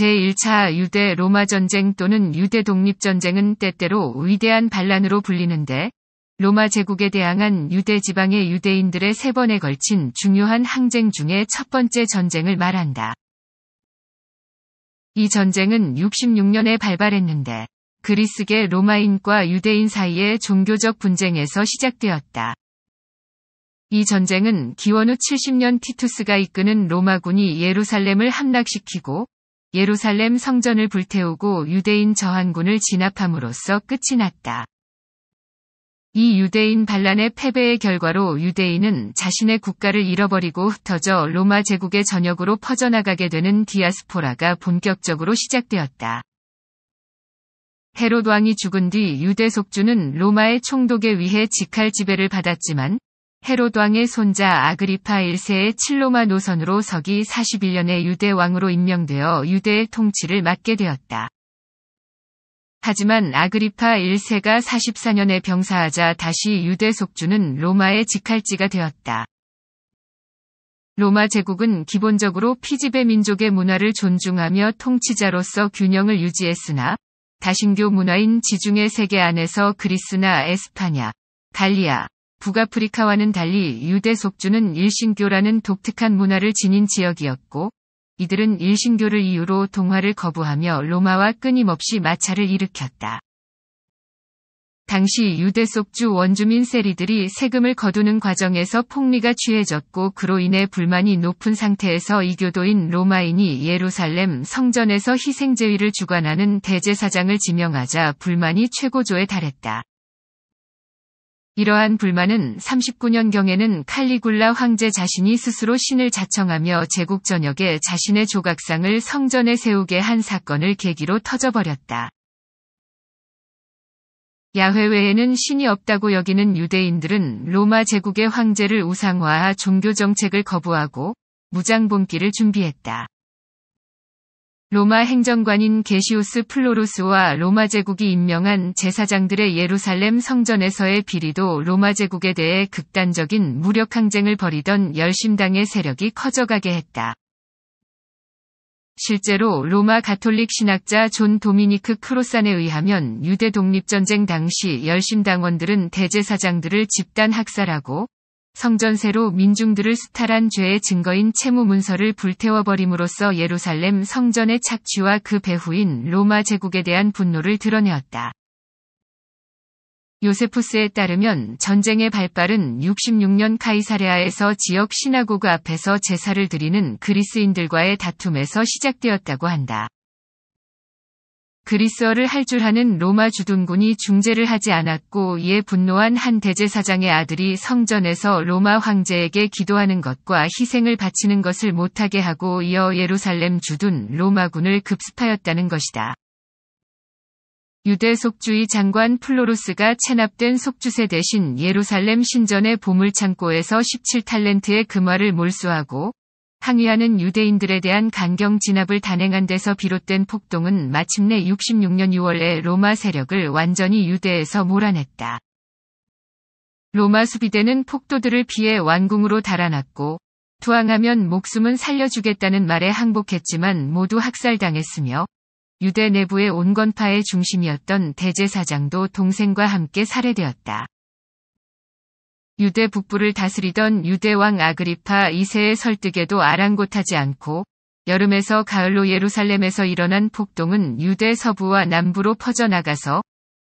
제1차 유대 로마 전쟁 또는 유대 독립 전쟁은 때때로 위대한 반란으로 불리는데 로마 제국에 대항한 유대 지방의 유대인들의 세 번에 걸친 중요한 항쟁 중에첫 번째 전쟁을 말한다. 이 전쟁은 66년에 발발했는데 그리스계 로마인과 유대인 사이의 종교적 분쟁에서 시작되었다. 이 전쟁은 기원 후 70년 티투스가 이끄는 로마군이 예루살렘을 함락시키고 예루살렘 성전을 불태우고 유대인 저항군을 진압함으로써 끝이 났다. 이 유대인 반란의 패배의 결과로 유대인은 자신의 국가를 잃어버리고 흩어져 로마 제국의 전역으로 퍼져나가게 되는 디아스포라가 본격적으로 시작되었다. 헤롯 왕이 죽은 뒤 유대 속주는 로마의 총독에 의해 직할 지배를 받았지만 헤로도왕의 손자 아그리파 1세의 칠로마 노선으로 서기 41년에 유대 왕으로 임명되어 유대의 통치를 맡게 되었다. 하지만 아그리파 1세가 44년에 병사하자 다시 유대 속주는 로마의 직할지가 되었다. 로마 제국은 기본적으로 피지배 민족의 문화를 존중하며 통치자로서 균형을 유지했으나 다신교 문화인 지중해 세계 안에서 그리스나 에스파냐, 갈리아, 북아프리카와는 달리 유대 속주는 일신교라는 독특한 문화를 지닌 지역이었고, 이들은 일신교를 이유로 동화를 거부하며 로마와 끊임없이 마찰을 일으켰다. 당시 유대 속주 원주민 세리들이 세금을 거두는 과정에서 폭리가 취해졌고 그로 인해 불만이 높은 상태에서 이교도인 로마인이 예루살렘 성전에서 희생제위를 주관하는 대제사장을 지명하자 불만이 최고조에 달했다. 이러한 불만은 39년경에는 칼리굴라 황제 자신이 스스로 신을 자청하며 제국 전역에 자신의 조각상을 성전에 세우게 한 사건을 계기로 터져버렸다. 야훼 외에는 신이 없다고 여기는 유대인들은 로마 제국의 황제를 우상화하 종교 정책을 거부하고 무장봉기를 준비했다. 로마 행정관인 게시우스 플로루스와 로마 제국이 임명한 제사장들의 예루살렘 성전에서의 비리도 로마 제국에 대해 극단적인 무력 항쟁을 벌이던 열심당의 세력이 커져가게 했다. 실제로 로마 가톨릭 신학자 존 도미니크 크로산에 의하면 유대 독립전쟁 당시 열심당원들은 대제사장들을 집단 학살하고 성전세로 민중들을 수탈한 죄의 증거인 채무 문서를 불태워버림으로써 예루살렘 성전의 착취와 그 배후인 로마 제국에 대한 분노를 드러내었다. 요세푸스에 따르면 전쟁의 발발은 66년 카이사레아에서 지역 시나고그 앞에서 제사를 드리는 그리스인들과의 다툼에서 시작되었다고 한다. 그리스어를 할 줄 아는 로마 주둔군이 중재를 하지 않았고 이에 분노한 한 대제사장의 아들이 성전에서 로마 황제에게 기도하는 것과 희생을 바치는 것을 못하게 하고 이어 예루살렘 주둔 로마군을 급습하였다는 것이다. 유대 속주의 장관 플로루스가 체납된 속주세 대신 예루살렘 신전의 보물창고에서 17탈렌트의 금화를 몰수하고 항의하는 유대인들에 대한 강경 진압을 단행한 데서 비롯된 폭동은 마침내 66년 6월에 로마 세력을 완전히 유대에서 몰아냈다. 로마 수비대는 폭도들을 피해 완궁으로 달아났고 투항하면 목숨은 살려주겠다는 말에 항복했지만 모두 학살당했으며 유대 내부의 온건파의 중심이었던 대제사장도 동생과 함께 살해되었다. 유대 북부를 다스리던 유대왕 아그리파 2세의 설득에도 아랑곳하지 않고 여름에서 가을로 예루살렘에서 일어난 폭동은 유대 서부와 남부로 퍼져나가서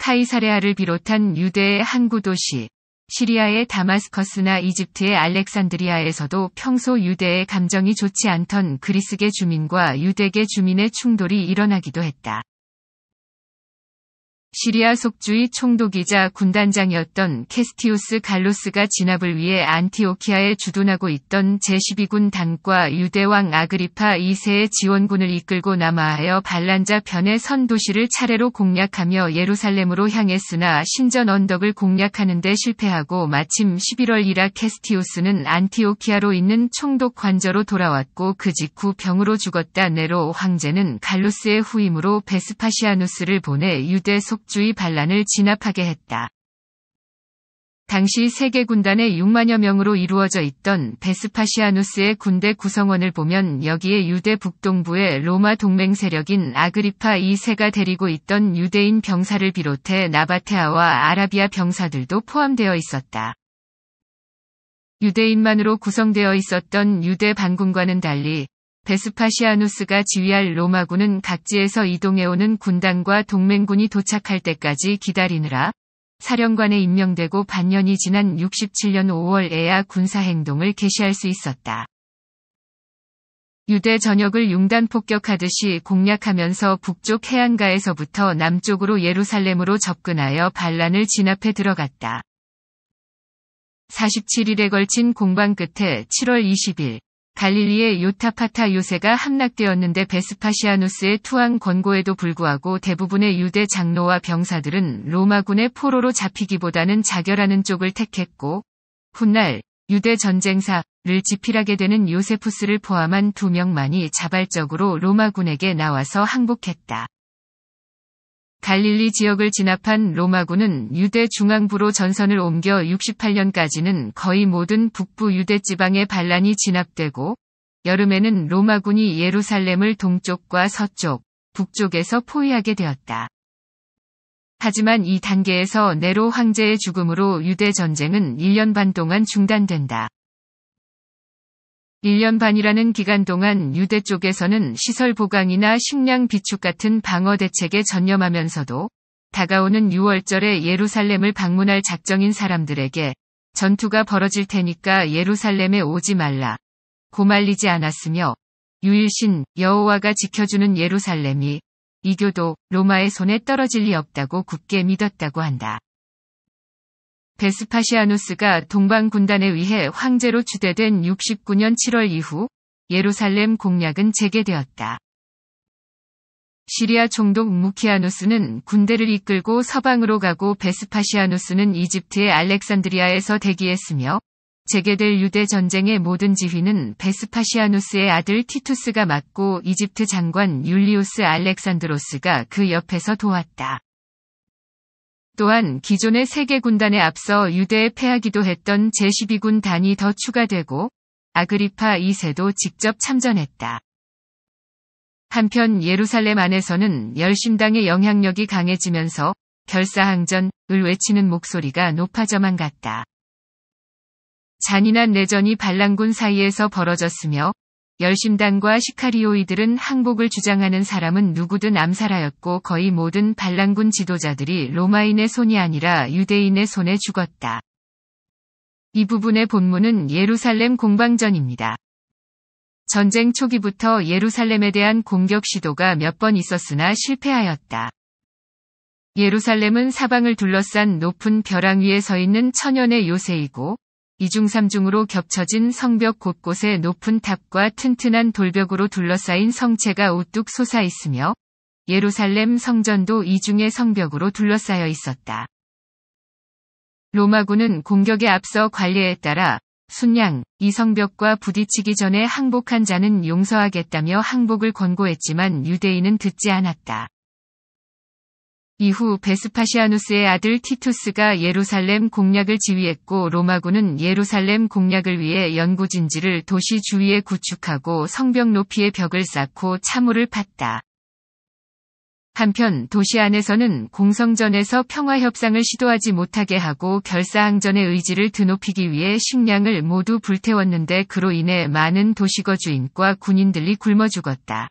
카이사레아를 비롯한 유대의 항구 도시, 시리아의 다마스커스나 이집트의 알렉산드리아에서도 평소 유대의 감정이 좋지 않던 그리스계 주민과 유대계 주민의 충돌이 일어나기도 했다. 시리아 속주의 총독이자 군단장이었던 캐스티우스 갈로스가 진압을 위해 안티오키아에 주둔하고 있던 제12군 당과 유대왕 아그리파 2세의 지원군을 이끌고 남하하여 반란자 편의 선도시를 차례로 공략하며 예루살렘으로 향했으나 신전 언덕을 공략하는 데 실패하고 마침 11월 이라 캐스티우스는 안티오키아로 있는 총독 관저로 돌아왔고 그 직후 병으로 죽었다 네로 황제는 갈로스의 후임으로 베스파시아누스를 보내 유대 속 민족주의 반란을 진압하게 했다. 당시 세계 군단의 6만여 명으로 이루어져 있던 베스파시아누스의 군대 구성원을 보면 여기에 유대 북동부의 로마 동맹 세력인 아그리파 2세가 데리고 있던 유대인 병사를 비롯해 나바테아와 아라비아 병사들도 포함되어 있었다. 유대인만으로 구성되어 있었던 유대 반군과는 달리 베스파시아누스가 지휘할 로마군은 각지에서 이동해오는 군단과 동맹군이 도착할 때까지 기다리느라 사령관에 임명되고 반년이 지난 67년 5월에야 군사행동을 개시할 수 있었다. 유대 전역을 융단 폭격하듯이 공략하면서 북쪽 해안가에서부터 남쪽으로 예루살렘으로 접근하여 반란을 진압해 들어갔다. 47일에 걸친 공방 끝에 7월 20일 갈릴리의 요타파타 요새가 함락되었는데 베스파시아누스의 투항 권고에도 불구하고 대부분의 유대 장로와 병사들은 로마군의 포로로 잡히기보다는 자결하는 쪽을 택했고 훗날 유대 전쟁사를 집필하게 되는 요세푸스를 포함한 두 명만이 자발적으로 로마군에게 나와서 항복했다. 갈릴리 지역을 진압한 로마군은 유대 중앙부로 전선을 옮겨 68년까지는 거의 모든 북부 유대 지방의 반란이 진압되고 여름에는 로마군이 예루살렘을 동쪽과 서쪽, 북쪽에서 포위하게 되었다. 하지만 이 단계에서 네로 황제의 죽음으로 유대 전쟁은 1년 반 동안 중단된다. 1년 반이라는 기간 동안 유대 쪽에서는 시설 보강이나 식량 비축 같은 방어 대책에 전념하면서도 다가오는 6월절에 예루살렘을 방문할 작정인 사람들에게 전투가 벌어질 테니까 예루살렘에 오지 말라. 고말리지 않았으며 유일신 여호와가 지켜주는 예루살렘이 이교도 로마의 손에 떨어질 리 없다고 굳게 믿었다고 한다. 베스파시아누스가 동방 군단에 의해 황제로 추대된 69년 7월 이후 예루살렘 공략은 재개되었다. 시리아 총독 무키아누스는 군대를 이끌고 서방으로 가고 베스파시아누스는 이집트의 알렉산드리아에서 대기했으며 재개될 유대 전쟁의 모든 지휘는 베스파시아누스의 아들 티투스가 맡고 이집트 장관 율리우스 알렉산드로스가 그 옆에서 도왔다. 또한 기존의 세계 군단에 앞서 유대에 패하기도 했던 제12군 단이 더 추가되고 아그리파 2세도 직접 참전했다. 한편 예루살렘 안에서는 열심당의 영향력이 강해지면서 결사항전을 외치는 목소리가 높아져만 갔다. 잔인한 내전이 반란군 사이에서 벌어졌으며 열심당과 시카리오이들은 항복을 주장하는 사람은 누구든 암살하였고 거의 모든 반란군 지도자들이 로마인의 손이 아니라 유대인의 손에 죽었다. 이 부분의 본문은 예루살렘 공방전입니다. 전쟁 초기부터 예루살렘에 대한 공격 시도가 몇 번 있었으나 실패하였다. 예루살렘은 사방을 둘러싼 높은 벼랑 위에 서 있는 천연의 요새이고 이중3중으로 겹쳐진 성벽 곳곳에 높은 탑과 튼튼한 돌벽으로 둘러싸인 성체가 우뚝 솟아 있으며 예루살렘 성전도 이중의 성벽으로 둘러싸여 있었다. 로마군은 공격에 앞서 관례에 따라 순양, 이 성벽과 부딪히기 전에 항복한 자는 용서하겠다며 항복을 권고했지만 유대인은 듣지 않았다. 이후 베스파시아누스의 아들 티투스가 예루살렘 공략을 지휘했고 로마군은 예루살렘 공략을 위해 연구진지를 도시 주위에 구축하고 성벽 높이의 벽을 쌓고 차물을 팠다. 한편 도시 안에서는 공성전에서 평화 협상을 시도하지 못하게 하고 결사항전의 의지를 드높이기 위해 식량을 모두 불태웠는데 그로 인해 많은 도시거 주인과 군인들이 굶어 죽었다.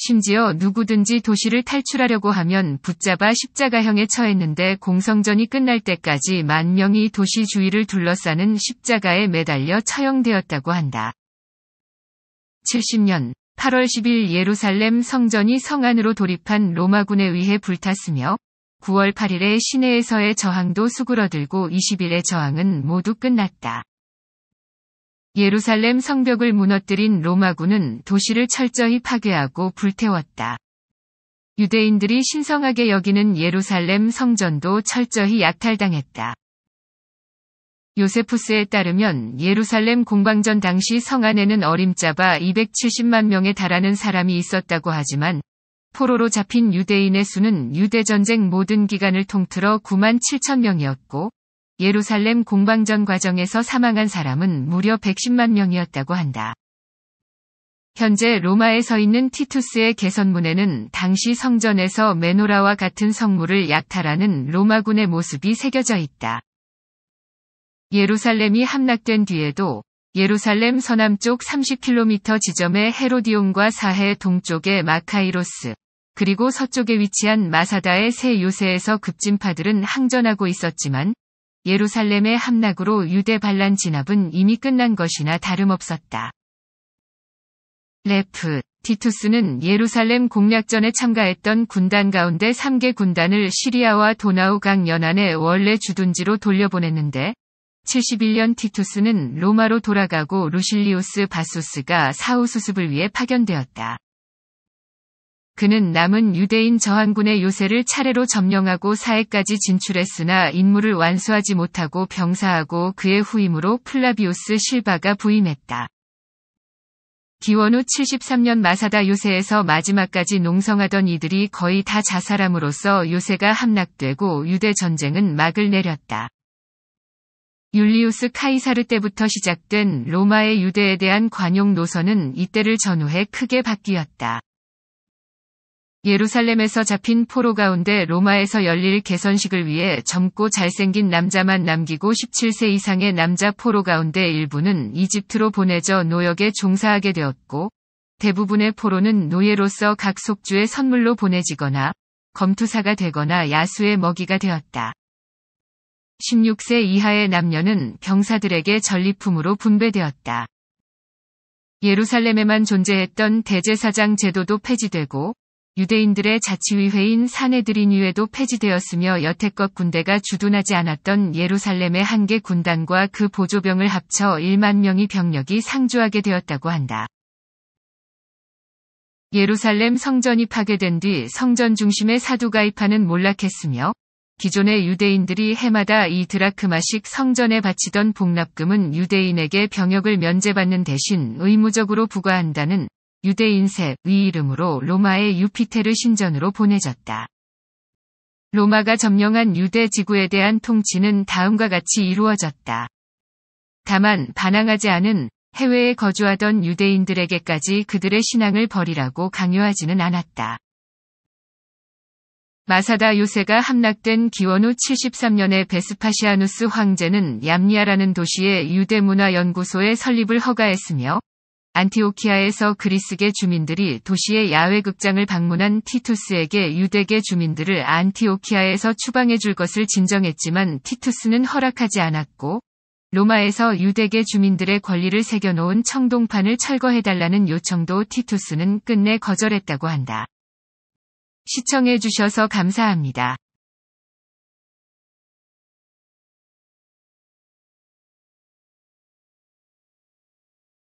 심지어 누구든지 도시를 탈출하려고 하면 붙잡아 십자가형에 처했는데 공성전이 끝날 때까지 만 명이 도시 주위를 둘러싸는 십자가에 매달려 처형되었다고 한다. 70년 8월 10일 예루살렘 성전이 성안으로 돌입한 로마군에 의해 불탔으며 9월 8일에 시내에서의 저항도 수그러들고 20일의 저항은 모두 끝났다. 예루살렘 성벽을 무너뜨린 로마군은 도시를 철저히 파괴하고 불태웠다. 유대인들이 신성하게 여기는 예루살렘 성전도 철저히 약탈당했다. 요세푸스에 따르면 예루살렘 공방전 당시 성 안에는 어림잡아 270만 명에 달하는 사람이 있었다고 하지만 포로로 잡힌 유대인의 수는 유대전쟁 모든 기간을 통틀어 9만 7천 명이었고 예루살렘 공방전 과정에서 사망한 사람은 무려 110만 명이었다고 한다. 현재 로마에 서 있는 티투스의 개선문에는 당시 성전에서 메노라와 같은 성물을 약탈하는 로마군의 모습이 새겨져 있다. 예루살렘이 함락된 뒤에도 예루살렘 서남쪽 30km 지점의 헤로디온과 사해 동쪽의 마카이로스, 그리고 서쪽에 위치한 마사다의 새 요새에서 급진파들은 항전하고 있었지만 예루살렘의 함락으로 유대 반란 진압은 이미 끝난 것이나 다름없었다. 레프, 티투스는 예루살렘 공략전에 참가했던 군단 가운데 3개 군단을 시리아와 도나우강 연안의 원래 주둔지로 돌려보냈는데 71년 티투스는 로마로 돌아가고 루실리우스 바소스가 사후수습을 위해 파견되었다. 그는 남은 유대인 저항군의 요새를 차례로 점령하고 사해까지 진출했으나 임무를 완수하지 못하고 병사하고 그의 후임으로 플라비우스 실바가 부임했다. 기원 후 73년 마사다 요새에서 마지막까지 농성하던 이들이 거의 다 자살함으로써 요새가 함락되고 유대 전쟁은 막을 내렸다. 율리우스 카이사르 때부터 시작된 로마의 유대에 대한 관용 노선은 이때를 전후해 크게 바뀌었다. 예루살렘에서 잡힌 포로 가운데 로마에서 열릴 개선식을 위해 젊고 잘생긴 남자만 남기고 17세 이상의 남자 포로 가운데 일부는 이집트로 보내져 노역에 종사하게 되었고 대부분의 포로는 노예로서 각 속주의 선물로 보내지거나 검투사가 되거나 야수의 먹이가 되었다. 16세 이하의 남녀는 병사들에게 전리품으로 분배되었다. 예루살렘에만 존재했던 대제사장 제도도 폐지되고 유대인들의 자치의회인 사내드린위에도 폐지되었으며 여태껏 군대가 주둔하지 않았던 예루살렘의 한 개 군단과 그 보조병을 합쳐 1만 명의 병력이 상주하게 되었다고 한다. 예루살렘 성전이 파괴된 뒤 성전 중심의 사두가입파는 몰락했으며 기존의 유대인들이 해마다 이드라크마식 성전에 바치던 복납금은 유대인에게 병역을 면제받는 대신 의무적으로 부과한다는 유대인세 위 이름으로 로마의 유피테르 신전으로 보내졌다. 로마가 점령한 유대 지구에 대한 통치는 다음과 같이 이루어졌다. 다만 반항하지 않은 해외에 거주하던 유대인들에게까지 그들의 신앙을 버리라고 강요하지는 않았다. 마사다 요새가 함락된 기원 후 73년에 베스파시아누스 황제는 얌니아라는 도시의 유대문화연구소의 설립을 허가했으며 안티오키아에서 그리스계 주민들이 도시의 야외 극장을 방문한 티투스에게 유대계 주민들을 안티오키아에서 추방해 줄 것을 진정했지만 티투스는 허락하지 않았고 로마에서 유대계 주민들의 권리를 새겨놓은 청동판을 철거해달라는 요청도 티투스는 끝내 거절했다고 한다. 시청해주셔서 감사합니다.